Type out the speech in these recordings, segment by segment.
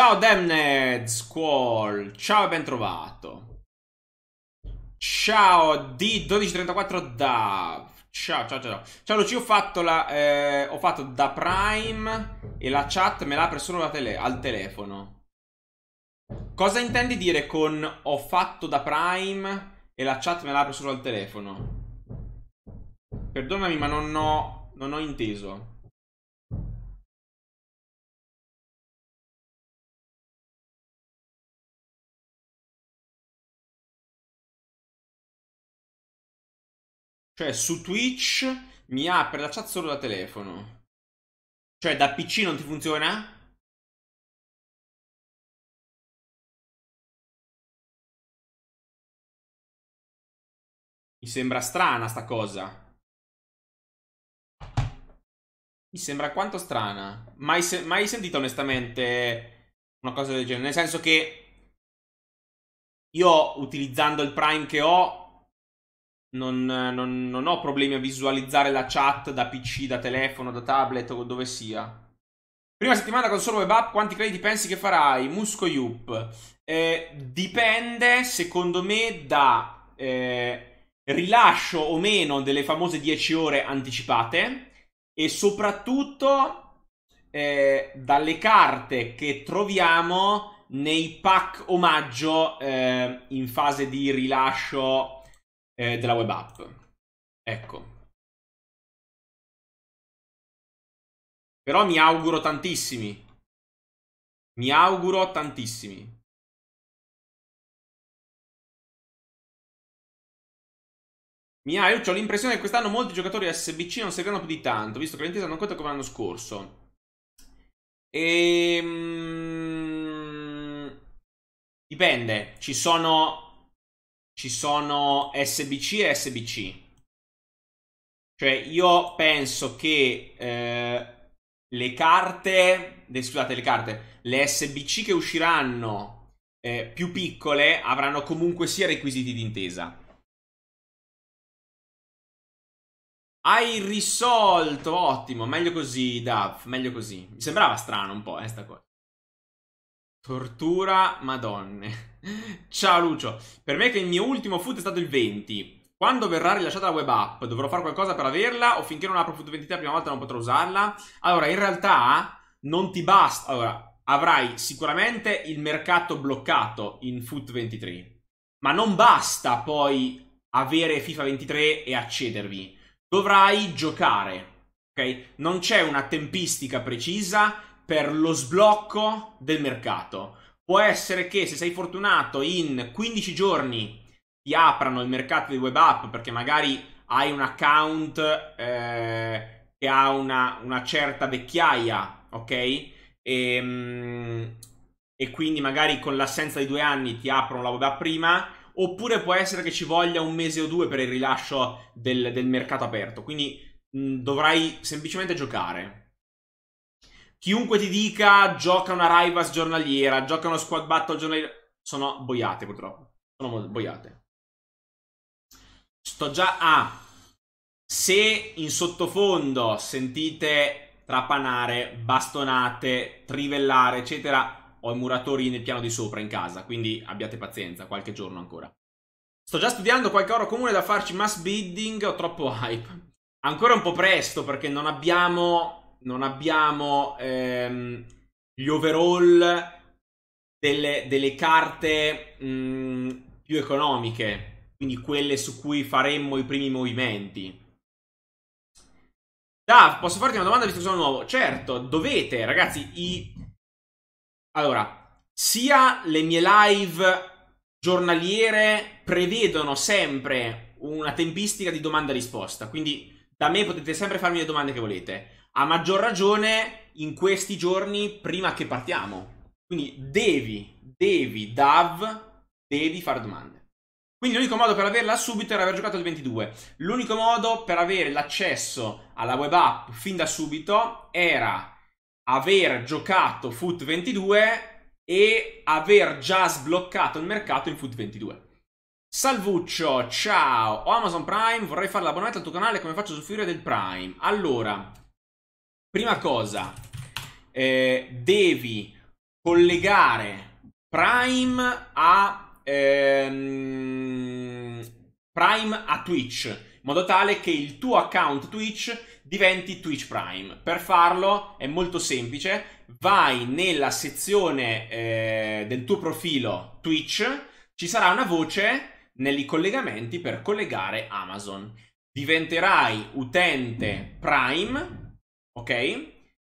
Ciao Damned Squall, ciao e ben trovato. Ciao D1234 Dav. Ciao, ciao, ciao. Ciao Luci, ho fatto, la, eh, ho fatto da Prime e la chat me l'ha l'apre solo tele al telefono. Cosa intendi dire con ho fatto da Prime e la chat me l'ha l'apre solo al telefono? Perdonami, ma non ho, non ho inteso. Cioè, su Twitch mi apre la chat solo da telefono. Cioè, da PC non ti funziona? Mi sembra strana sta cosa. Mi sembra quanto strana. Mai, se- mai sentita onestamente una cosa del genere. Nel senso che io utilizzando il Prime che ho non, non, non, ho problemi a visualizzare la chat da PC, da telefono, da tablet o dove sia. Prima settimana con solo web app, quanti crediti pensi che farai? Musco Yup. Eh, dipende, secondo me, da eh, rilascio o meno delle famose 10 ore anticipate e soprattutto eh, dalle carte che troviamo nei pack omaggio eh, in fase di rilascio eh, della web app. Ecco. Però mi auguro tantissimi. Mi auguro tantissimi. Mia, io ho l'impressione che quest'anno molti giocatori SBC non serviranno più di tanto, visto che l'intesa non conta come l'anno scorso. E... Ehm, dipende, ci sono ci sono SBC e SBC. Cioè io penso che eh, le carte, scusate le carte, le SBC che usciranno eh, più piccole avranno comunque sia requisiti d'intesa. Hai risolto, ottimo, meglio così, Dav, meglio così. Mi sembrava strano un po', eh, sta cosa. Tortura, madonne. Ciao Lucio, per me che il mio ultimo food è stato il 20. Quando verrà rilasciata la web app? Dovrò fare qualcosa per averla o finché non apro food 23 la prima volta non potrò usarla? Allora, in realtà non ti basta. Allora, avrai sicuramente il mercato bloccato in food 23. Ma non basta poi avere FIFA 23 e accedervi. Dovrai giocare. Ok? Non c'è una tempistica precisa per lo sblocco del mercato. Può essere che se sei fortunato in 15 giorni ti aprano il mercato di web app perché magari hai un account eh, che ha una, una, certa vecchiaia, ok? E, ehm, e, quindi magari con l'assenza di due anni ti aprono la web app prima, oppure può essere che ci voglia un mese o due per il rilascio del, del mercato aperto. Quindi mh, dovrai semplicemente giocare chiunque ti dica gioca una Rivas giornaliera, gioca uno squad battle giornaliera, sono boiate purtroppo. Sono boiate. Sto già a... Ah, se in sottofondo sentite trapanare, bastonate, trivellare, eccetera, ho i muratori nel piano di sopra in casa, quindi abbiate pazienza, qualche giorno ancora. Sto già studiando qualche oro comune da farci mass bidding, ho troppo hype. Ancora un po' presto perché non abbiamo non abbiamo ehm, gli overall delle, delle carte mh, mm, più economiche, quindi quelle su cui faremmo i primi movimenti. Dav, posso farti una domanda visto che sono nuovo? Certo, dovete, ragazzi, i... Allora, sia le mie live giornaliere prevedono sempre una tempistica di domanda-risposta, quindi da me potete sempre farmi le domande che volete. A maggior ragione in questi giorni prima che partiamo. Quindi devi, devi, DAV, devi fare domande. Quindi l'unico modo per averla subito era aver giocato il 22. L'unico modo per avere l'accesso alla web app fin da subito era aver giocato Foot 22 e aver già sbloccato il mercato in Foot 22. Salvuccio, ciao, ho Amazon Prime, vorrei fare l'abbonamento al tuo canale, come faccio a soffrire del Prime? Allora, Prima cosa, eh, devi collegare Prime a, ehm, Prime a Twitch, in modo tale che il tuo account Twitch diventi Twitch Prime. Per farlo è molto semplice, vai nella sezione eh, del tuo profilo Twitch, ci sarà una voce nei collegamenti per collegare Amazon. Diventerai utente Prime ok?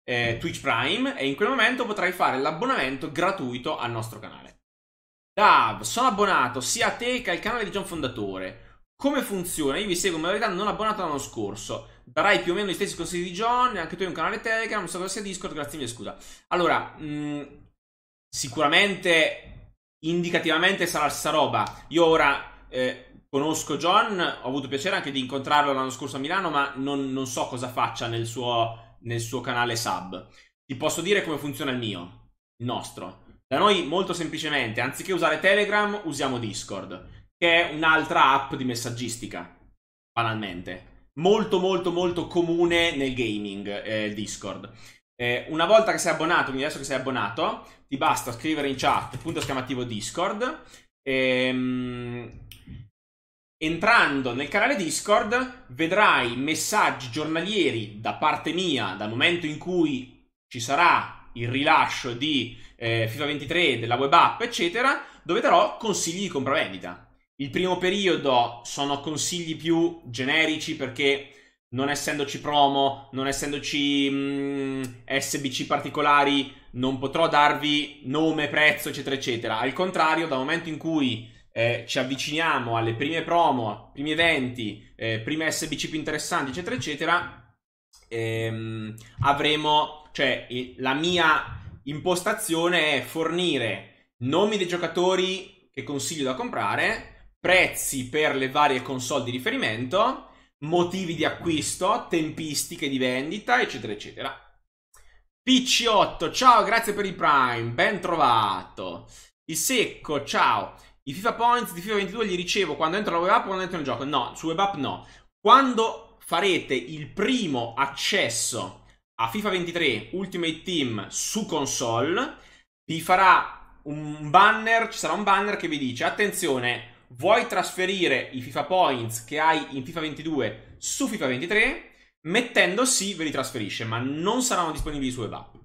Eh, Twitch Prime e in quel momento potrai fare l'abbonamento gratuito al nostro canale. Dav, sono abbonato sia a te che al canale di John Fondatore. Come funziona? Io vi seguo, ma in realtà non abbonato l'anno scorso. Darai più o meno gli stessi consigli di John, anche tu hai un canale Telegram, non so cosa sia Discord, grazie mille, scusa. Allora, mh, mm, sicuramente, indicativamente sarà sta roba. Io ora... Eh, conosco John, ho avuto piacere anche di incontrarlo l'anno scorso a Milano, ma non, non so cosa faccia nel suo nel suo canale sub. Ti posso dire come funziona il mio, il nostro. Da noi molto semplicemente, anziché usare Telegram, usiamo Discord, che è un'altra app di messaggistica, banalmente. Molto molto molto comune nel gaming, eh, Discord. Eh, una volta che sei abbonato, quindi adesso che sei abbonato, ti basta scrivere in chat punto esclamativo Discord. Ehm, Entrando nel canale Discord vedrai messaggi giornalieri da parte mia dal momento in cui ci sarà il rilascio di eh, FIFA 23, della web app, eccetera, dove darò consigli di compravendita. Il primo periodo sono consigli più generici perché non essendoci promo, non essendoci mh, mm, SBC particolari, non potrò darvi nome, prezzo, eccetera, eccetera. Al contrario, dal momento in cui eh, ci avviciniamo alle prime promo, primi eventi, eh, prime SBC più interessanti, eccetera, eccetera, ehm, avremo, cioè, la mia impostazione è fornire nomi dei giocatori che consiglio da comprare, prezzi per le varie console di riferimento, motivi di acquisto, tempistiche di vendita, eccetera, eccetera. PC8, ciao, grazie per il Prime, ben trovato. Il secco, ciao. I FIFA Points di FIFA 22 li ricevo quando entro la web app o quando entro nel gioco. No, su web app no. Quando farete il primo accesso a FIFA 23 Ultimate Team su console, vi farà un banner, ci sarà un banner che vi dice attenzione, vuoi trasferire i FIFA Points che hai in FIFA 22 su FIFA 23? Mettendo sì ve li trasferisce, ma non saranno disponibili su web app.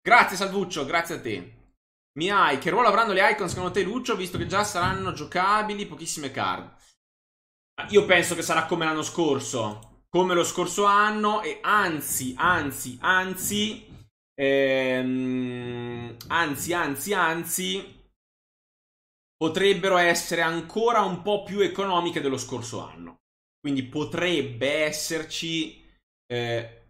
Grazie Salvuccio, grazie a te. Mi hai, che ruolo avranno le icon secondo te Lucio, visto che già saranno giocabili pochissime card? Ah, io penso che sarà come l'anno scorso, come lo scorso anno e anzi, anzi, anzi, ehm, anzi, anzi, anzi, potrebbero essere ancora un po' più economiche dello scorso anno. Quindi potrebbe esserci eh,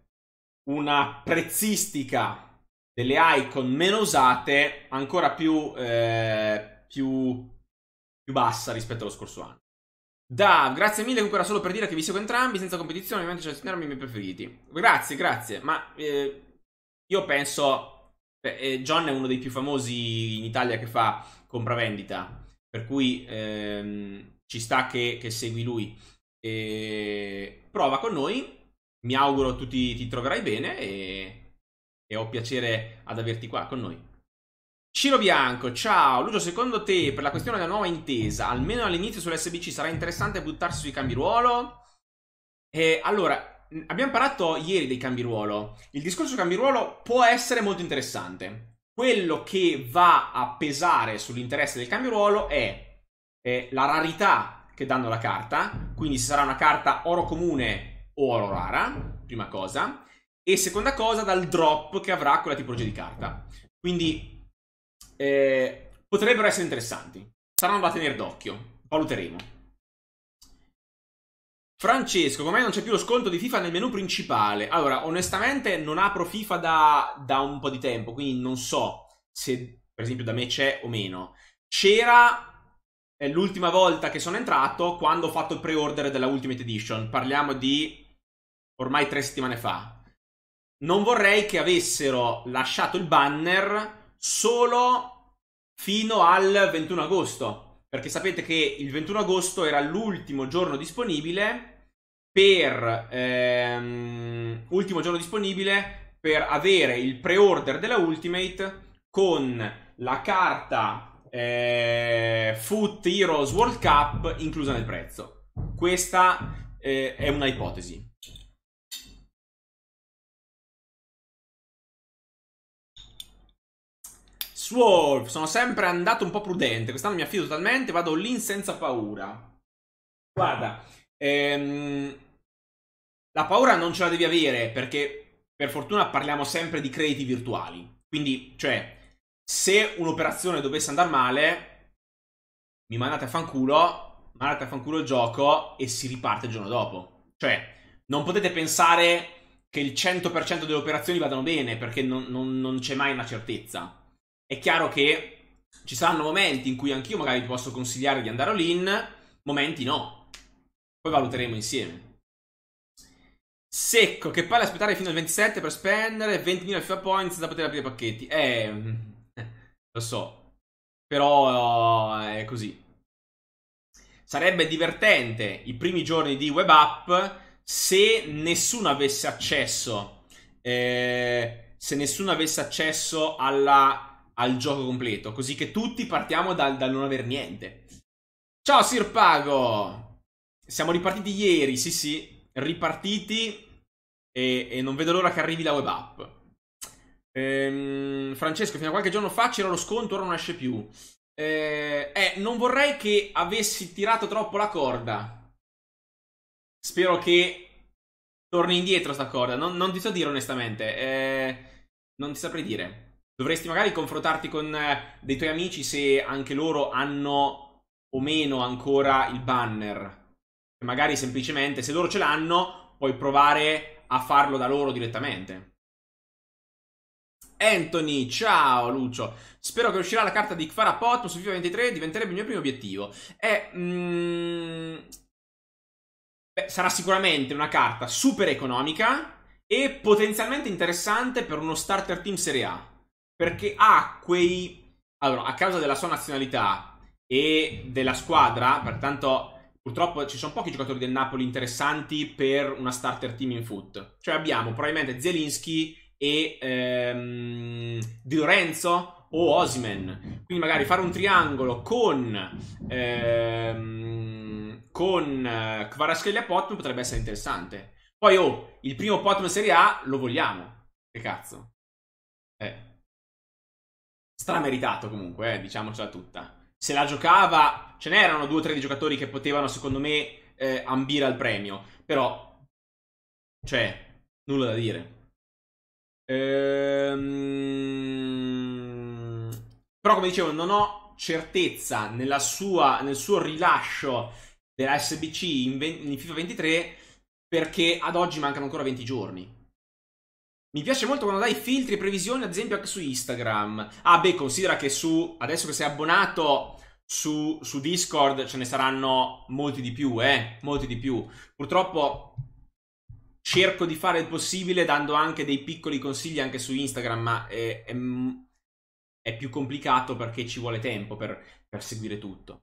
una prezzistica delle icon meno usate ancora più, eh, più, più bassa rispetto allo scorso anno. Da, grazie mille comunque era solo per dire che vi seguo entrambi, senza competizione, ovviamente c'è cioè, i miei preferiti. Grazie, grazie, ma eh, io penso... Eh, John è uno dei più famosi in Italia che fa compravendita, per cui ehm, ci sta che, che segui lui. E, prova con noi, mi auguro tu ti, ti troverai bene e e ho piacere ad averti qua con noi. Ciro Bianco, ciao. Lucio, secondo te per la questione della nuova intesa, almeno all'inizio sull'SBC, sarà interessante buttarsi sui cambi ruolo? E, allora, abbiamo parlato ieri dei cambi ruolo. Il discorso cambi ruolo può essere molto interessante. Quello che va a pesare sull'interesse del cambio ruolo è, è la rarità che danno la carta, quindi se sarà una carta oro comune o oro rara, prima cosa e seconda cosa, dal drop che avrà quella tipologia di carta. Quindi eh, potrebbero essere interessanti. Saranno da tenere d'occhio. Valuteremo. Francesco, com'è non c'è più lo sconto di FIFA nel menu principale? Allora, onestamente non apro FIFA da, da un po' di tempo, quindi non so se per esempio da me c'è o meno. C'era eh, l'ultima volta che sono entrato quando ho fatto il pre-order della Ultimate Edition. Parliamo di ormai tre settimane fa non vorrei che avessero lasciato il banner solo fino al 21 agosto, perché sapete che il 21 agosto era l'ultimo giorno disponibile per ehm, ultimo giorno disponibile per avere il pre-order della Ultimate con la carta eh, Foot Heroes World Cup inclusa nel prezzo. Questa eh, è una ipotesi. Swerve, sono sempre andato un po' prudente. Quest'anno mi affido totalmente, vado lì senza paura. Guarda, ehm, la paura non ce la devi avere perché per fortuna parliamo sempre di crediti virtuali. Quindi, cioè, se un'operazione dovesse andare male, mi mandate a fanculo, mandate a fanculo il gioco e si riparte il giorno dopo. Cioè, non potete pensare che il 100% delle operazioni vadano bene perché non, non, non c'è mai una certezza è chiaro che ci saranno momenti in cui anch'io magari ti posso consigliare di andare all'in, momenti no. Poi valuteremo insieme. Secco, che palle aspettare fino al 27 per spendere 20.000 FIFA points da poter aprire pacchetti. Ehm, eh, lo so. Però eh, è così. Sarebbe divertente i primi giorni di web app se nessuno avesse accesso. Eh, se nessuno avesse accesso alla al gioco completo, così che tutti partiamo dal, dal non aver niente. Ciao Sirpago! Siamo ripartiti ieri, sì sì, ripartiti e, e non vedo l'ora che arrivi la web app. Ehm, Francesco, fino a qualche giorno fa c'era lo sconto, ora non esce più. Eh, eh, non vorrei che avessi tirato troppo la corda. Spero che torni indietro sta corda. Non, non ti so dire onestamente. Eh, non ti saprei dire. Dovresti magari confrontarti con eh, dei tuoi amici se anche loro hanno o meno ancora il banner. E magari semplicemente, se loro ce l'hanno, puoi provare a farlo da loro direttamente. Anthony, ciao Lucio. Spero che uscirà la carta di Kfara Pot su FIFA 23 diventerebbe il mio primo obiettivo. E, mm, beh, sarà sicuramente una carta super economica e potenzialmente interessante per uno starter team Serie A perché ha quei... Allora, a causa della sua nazionalità e della squadra, pertanto purtroppo ci sono pochi giocatori del Napoli interessanti per una starter team in foot. Cioè abbiamo probabilmente Zelinski e ehm, Di Lorenzo o Osimen. Quindi magari fare un triangolo con... Ehm, con eh, e Potman potrebbe essere interessante. Poi, oh, il primo Potman Serie A lo vogliamo. Che cazzo. Eh strameritato comunque, eh, diciamocela tutta. Se la giocava, ce n'erano due o tre di giocatori che potevano, secondo me, eh, ambire al premio, però, cioè, nulla da dire. Ehm... Però, come dicevo, non ho certezza sua, nel suo rilascio della SBC in, 20, in FIFA 23 perché ad oggi mancano ancora 20 giorni. Mi piace molto quando dai filtri e previsioni, ad esempio anche su Instagram. Ah, beh, considera che su, adesso che sei abbonato su, su Discord ce ne saranno molti di più, eh? Molti di più. Purtroppo cerco di fare il possibile dando anche dei piccoli consigli anche su Instagram, ma è, è, è più complicato perché ci vuole tempo per, per seguire tutto.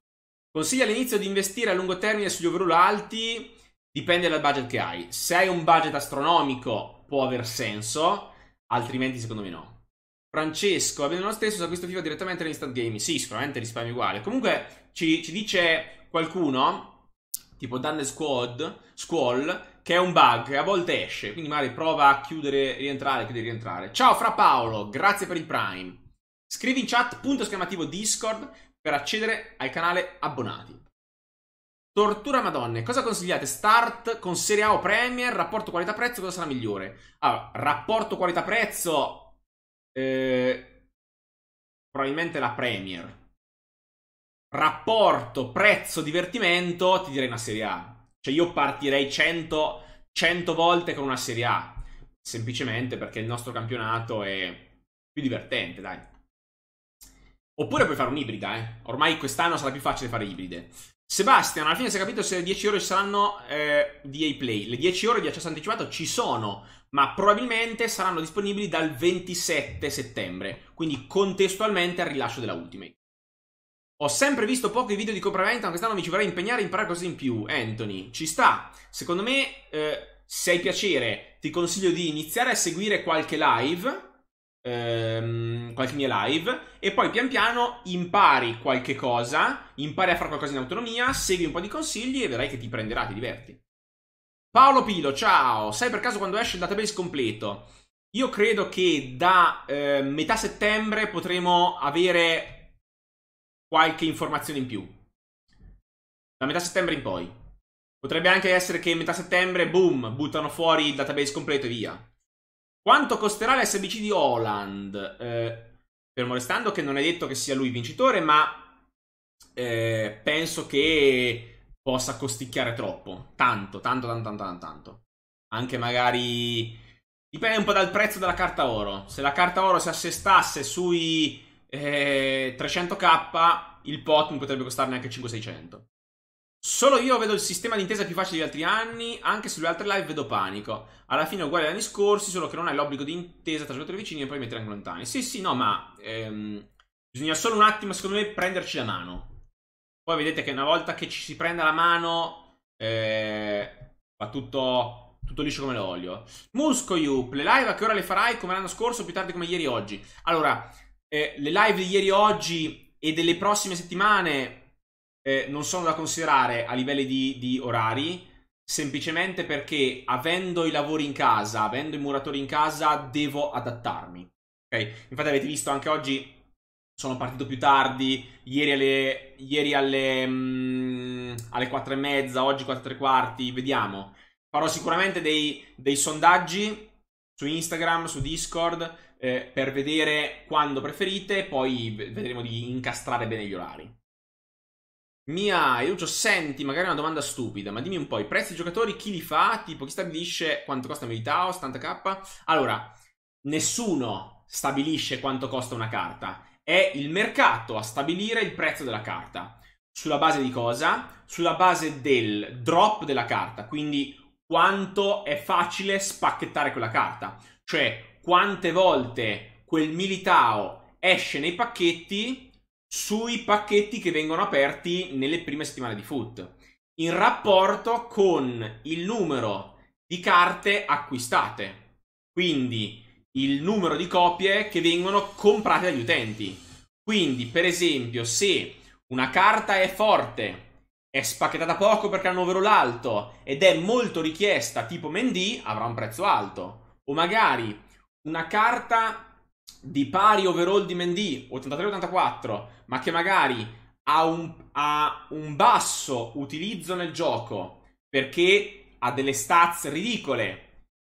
Consiglio all'inizio di investire a lungo termine sugli overall alti, dipende dal budget che hai. Se hai un budget astronomico può aver senso, altrimenti secondo me no. Francesco, avendo lo stesso, usa questo FIFA direttamente nell'instant gaming. Sì, sicuramente risparmi uguale. Comunque ci, ci, dice qualcuno, tipo Dundle Squad, Squall, che è un bug, a volte esce, quindi magari prova a chiudere, rientrare, chiudere, rientrare. Ciao Fra Paolo, grazie per il Prime. Scrivi in chat punto esclamativo Discord per accedere al canale abbonati. Tortura Madonna. Cosa consigliate? Start con Serie A o Premier? Rapporto qualità-prezzo? Cosa sarà migliore? Allora, ah, rapporto qualità-prezzo... Eh, probabilmente la Premier. Rapporto prezzo-divertimento? Ti direi una Serie A. Cioè io partirei 100, 100 volte con una Serie A. Semplicemente perché il nostro campionato è più divertente, dai. Oppure puoi fare un'ibrida, eh. Ormai quest'anno sarà più facile fare ibride. Sebastian, alla fine si è capito se le 10 ore saranno eh, di A-Play. Le 10 ore di accesso anticipato ci sono, ma probabilmente saranno disponibili dal 27 settembre, quindi contestualmente al rilascio della Ultimate. Ho sempre visto pochi video di compravendita, ma quest'anno mi ci vorrei impegnare a imparare cose in più. Anthony, ci sta. Secondo me, eh, se hai piacere, ti consiglio di iniziare a seguire qualche live ehm, qualche mia live e poi pian piano impari qualche cosa, impari a fare qualcosa in autonomia, segui un po' di consigli e vedrai che ti prenderà, ti diverti. Paolo Pilo, ciao, sai per caso quando esce il database completo? Io credo che da eh, metà settembre potremo avere qualche informazione in più. Da metà settembre in poi. Potrebbe anche essere che metà settembre, boom, buttano fuori il database completo e via. Quanto costerà l'SBC di Holland? Eh, fermo restando che non è detto che sia lui vincitore, ma eh, penso che possa costicchiare troppo. Tanto, tanto, tanto, tanto, tanto. Anche magari... Dipende un po' dal prezzo della carta oro. Se la carta oro si assestasse sui eh, 300k, il pot potrebbe costarne anche 5600. Solo io vedo il sistema d'intesa più facile di altri anni, anche sulle altre live vedo panico. Alla fine è uguale agli anni scorsi, solo che non hai l'obbligo di intesa tra giocatori vicini e poi mettere anche lontani. Sì, sì, no, ma ehm, bisogna solo un attimo, secondo me, prenderci la mano. Poi vedete che una volta che ci si prende la mano, eh, va tutto, tutto liscio come l'olio. Musco Yup, le live a che ora le farai? Come l'anno scorso, o più tardi come ieri oggi? Allora, eh, le live di ieri oggi e delle prossime settimane eh, non sono da considerare a livelli di, di, orari, semplicemente perché avendo i lavori in casa, avendo i muratori in casa, devo adattarmi. Okay? Infatti avete visto anche oggi sono partito più tardi, ieri alle, ieri alle, mh, mm, alle 4 e mezza, oggi 4 e quarti, vediamo. Farò sicuramente dei, dei sondaggi su Instagram, su Discord, eh, per vedere quando preferite, poi vedremo di incastrare bene gli orari. Mia, Eugenio, senti, magari è una domanda stupida, ma dimmi un po', i prezzi dei giocatori chi li fa? Tipo, chi stabilisce quanto costa Militao, 80k? Allora, nessuno stabilisce quanto costa una carta. È il mercato a stabilire il prezzo della carta. Sulla base di cosa? Sulla base del drop della carta, quindi quanto è facile spacchettare quella carta. Cioè, quante volte quel Militao esce nei pacchetti sui pacchetti che vengono aperti nelle prime settimane di foot in rapporto con il numero di carte acquistate quindi il numero di copie che vengono comprate dagli utenti quindi per esempio se una carta è forte è spacchettata poco perché ha un overall alto ed è molto richiesta tipo Mendy avrà un prezzo alto o magari una carta di pari overall di Mendy 83-84, ma che magari ha un, ha un basso utilizzo nel gioco perché ha delle stats ridicole,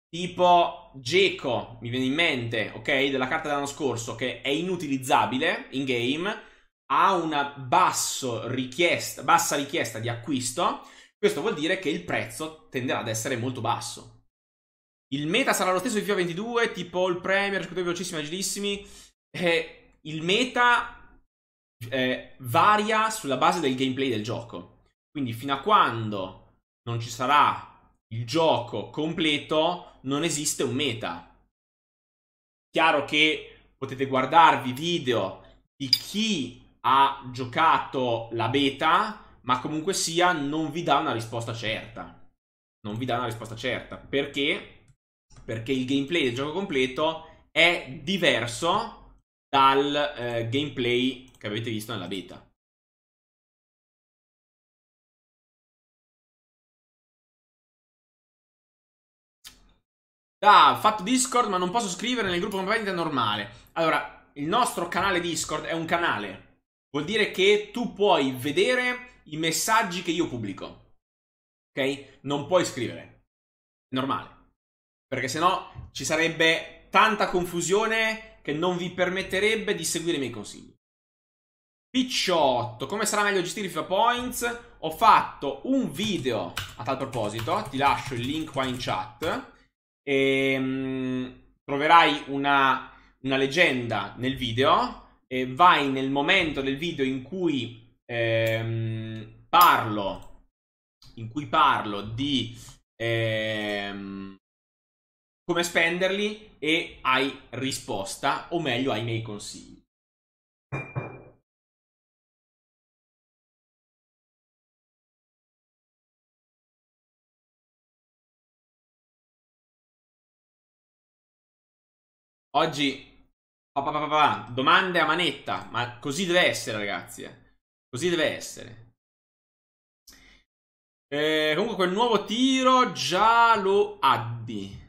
tipo Geco, mi viene in mente, ok, della carta dell'anno scorso, che è inutilizzabile in game, ha una richiesta, bassa richiesta di acquisto, questo vuol dire che il prezzo tenderà ad essere molto basso. Il meta sarà lo stesso di FIFA 22, tipo il Premier, giocatori velocissimi, agilissimi. Eh, il meta eh, varia sulla base del gameplay del gioco. Quindi fino a quando non ci sarà il gioco completo, non esiste un meta. Chiaro che potete guardarvi video di chi ha giocato la beta, ma comunque sia non vi dà una risposta certa. Non vi dà una risposta certa, perché perché il gameplay del gioco completo è diverso dal eh, gameplay che avete visto nella beta. Ah, fatto Discord ma non posso scrivere nel gruppo completamente normale. Allora, il nostro canale Discord è un canale. Vuol dire che tu puoi vedere i messaggi che io pubblico. Ok? Non puoi scrivere. Normale perché sennò ci sarebbe tanta confusione che non vi permetterebbe di seguire i miei consigli. Picciotto, come sarà meglio gestire i FIFA Points? Ho fatto un video a tal proposito, ti lascio il link qua in chat e ehm, troverai una, una, leggenda nel video e vai nel momento del video in cui ehm, parlo in cui parlo di ehm, come spenderli e hai risposta, o meglio hai i miei consigli. Oggi domande a manetta, ma così deve essere, ragazzi. Eh. Così deve essere. Eh, comunque, quel nuovo tiro già lo addi.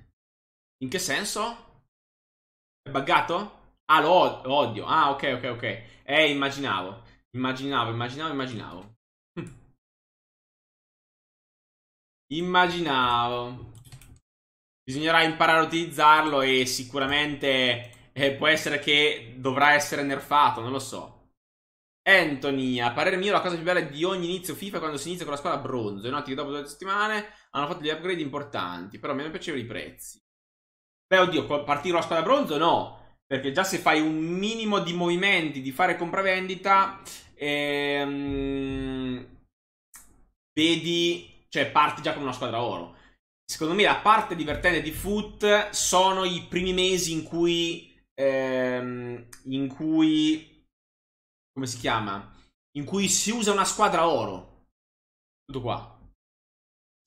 In che senso? È buggato? Ah, lo odio. Ah, ok, ok, ok. Eh, immaginavo. Immaginavo, immaginavo, immaginavo. immaginavo. Bisognerà imparare a utilizzarlo e sicuramente eh, può essere che dovrà essere nerfato, non lo so. Anthony, a parere mio, la cosa più bella di ogni inizio FIFA è quando si inizia con la squadra bronzo. E noti che dopo due settimane hanno fatto degli upgrade importanti, però a me non piacevano i prezzi. Beh, oddio, partire la squadra bronzo no. Perché già se fai un minimo di movimenti di fare compravendita, ehm, vedi, cioè parti già come una squadra oro. Secondo me la parte divertente di Foot sono i primi mesi in cui, ehm, in cui, come si chiama? In cui si usa una squadra oro. Tutto qua.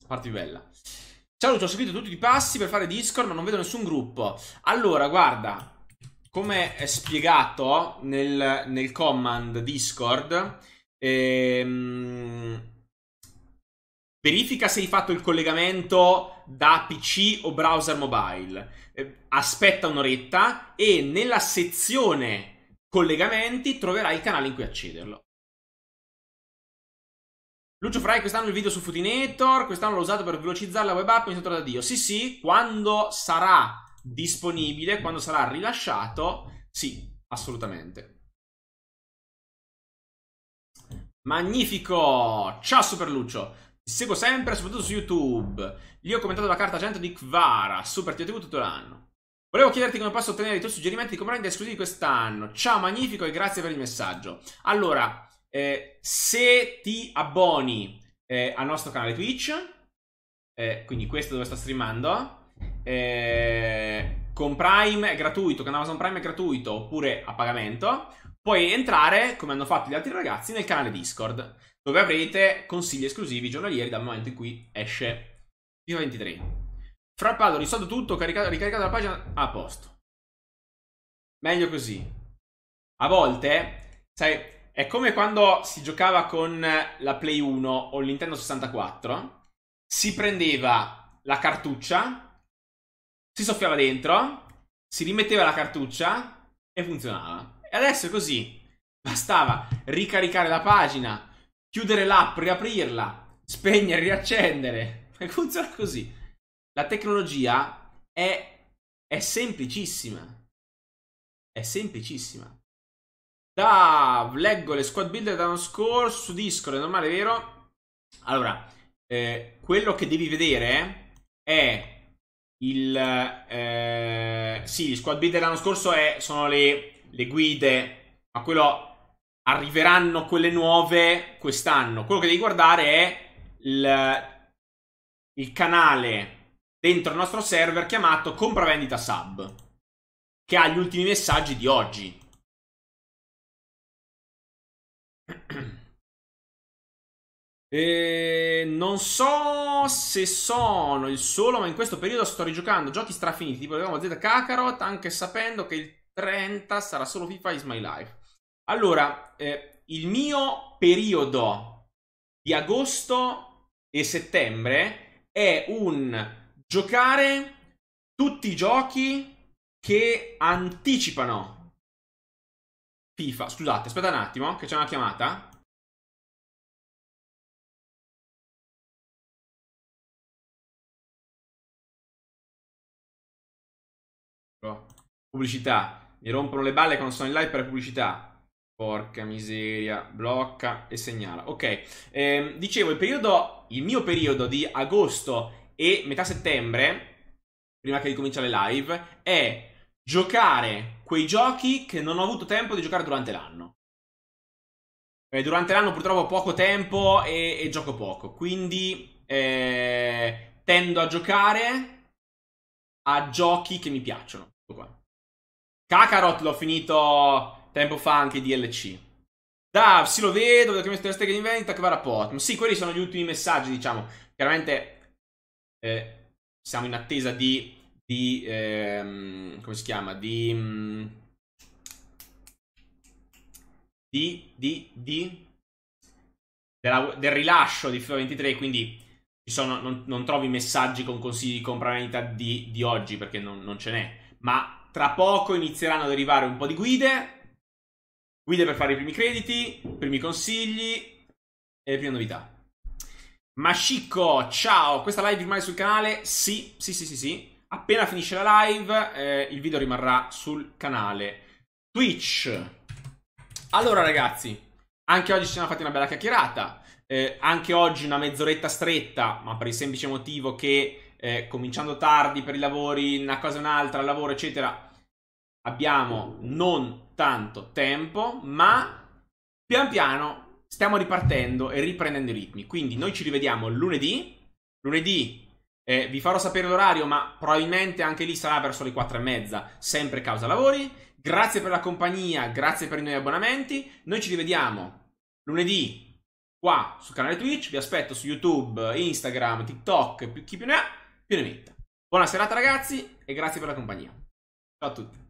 La parte più bella. Ciao Lucio, ho seguito tutti i passi per fare Discord, ma non vedo nessun gruppo. Allora, guarda, come è spiegato nel, nel command Discord, ehm, verifica se hai fatto il collegamento da PC o browser mobile. Eh, aspetta un'oretta e nella sezione collegamenti troverai il canale in cui accederlo. Lucio Fry, quest'anno il video su Footinator, quest'anno l'ho usato per velocizzare la web app, mi sono trovato da Dio. Sì, sì, quando sarà disponibile, quando sarà rilasciato, sì, assolutamente. Magnifico! Ciao Super Lucio! Ti seguo sempre, soprattutto su YouTube. Io ho commentato la carta agente di Kvara, Super TTV tutto l'anno. Volevo chiederti come posso ottenere i tuoi suggerimenti di componenti esclusivi quest'anno. Ciao, magnifico e grazie per il messaggio. Allora, eh, se ti abboni eh, al nostro canale Twitch, eh, quindi questo dove sto streamando, eh, con Prime è gratuito, con Amazon Prime è gratuito oppure a pagamento, puoi entrare, come hanno fatto gli altri ragazzi, nel canale Discord, dove avrete consigli esclusivi giornalieri dal momento in cui esce FIFA 23. Frappado, risolto tutto, caricato, ricaricato la pagina a posto. Meglio così. A volte, sai, è come quando si giocava con la Play 1 o il Nintendo 64, si prendeva la cartuccia, si soffiava dentro, si rimetteva la cartuccia e funzionava. E adesso è così. Bastava ricaricare la pagina, chiudere l'app, riaprirla, spegnere, riaccendere. E Funziona così. La tecnologia è, è semplicissima. È semplicissima. Da, leggo le squad builder dell'anno scorso su Discord, è normale, vero? Allora, eh, quello che devi vedere è il... Eh, sì, squad builder dell'anno scorso è, sono le, le guide, ma quello... Arriveranno quelle nuove quest'anno. Quello che devi guardare è il, il canale dentro il nostro server chiamato compravendita sub, che ha gli ultimi messaggi di oggi. E non so se sono il solo, ma in questo periodo sto rigiocando giochi strafiniti, tipo avevamo Z Kakarot, anche sapendo che il 30 sarà solo FIFA is my life. Allora, eh, il mio periodo di agosto e settembre è un giocare tutti i giochi che anticipano FIFA. Scusate, aspetta un attimo, che c'è una chiamata. Pubblicità. Mi rompono le balle quando sono in live per pubblicità. Porca miseria, blocca e segnala. Ok, eh, dicevo, il, periodo, il mio periodo di agosto e metà settembre, prima che ricomincia le live, è giocare quei giochi che non ho avuto tempo di giocare durante l'anno. Eh, durante l'anno purtroppo ho poco tempo e, e gioco poco, quindi eh, tendo a giocare a giochi che mi piacciono. Ecco qua. Kakarot l'ho finito tempo fa anche DLC. Da, sì lo vedo, vedo che mi stai stecche in vendita, che a pot. Sì, quelli sono gli ultimi messaggi, diciamo. Chiaramente eh, siamo in attesa di di ehm, come si chiama di mm, di di, di della, del rilascio di FIFA 23 quindi sono, non, non, trovi messaggi con consigli di comprabilità di, di oggi perché non, non ce n'è ma tra poco inizieranno ad arrivare un po' di guide guide per fare i primi crediti primi consigli e le prime novità Mashiko ciao questa live rimane sul canale sì sì sì sì sì Appena finisce la live, eh, il video rimarrà sul canale Twitch. Allora, ragazzi, anche oggi ci siamo fatti una bella chiacchierata. Eh, anche oggi una mezz'oretta stretta, ma per il semplice motivo che eh, cominciando tardi per i lavori, una cosa e un'altra, lavoro, eccetera, abbiamo non tanto tempo, ma pian piano stiamo ripartendo e riprendendo i ritmi. Quindi noi ci rivediamo lunedì. Lunedì eh, vi farò sapere l'orario, ma probabilmente anche lì sarà verso le 4 e mezza, sempre causa lavori. Grazie per la compagnia, grazie per i nuovi abbonamenti. Noi ci rivediamo lunedì qua sul canale Twitch. Vi aspetto su YouTube, Instagram, TikTok, chi più ne ha, più ne metta. Buona serata ragazzi e grazie per la compagnia. Ciao a tutti.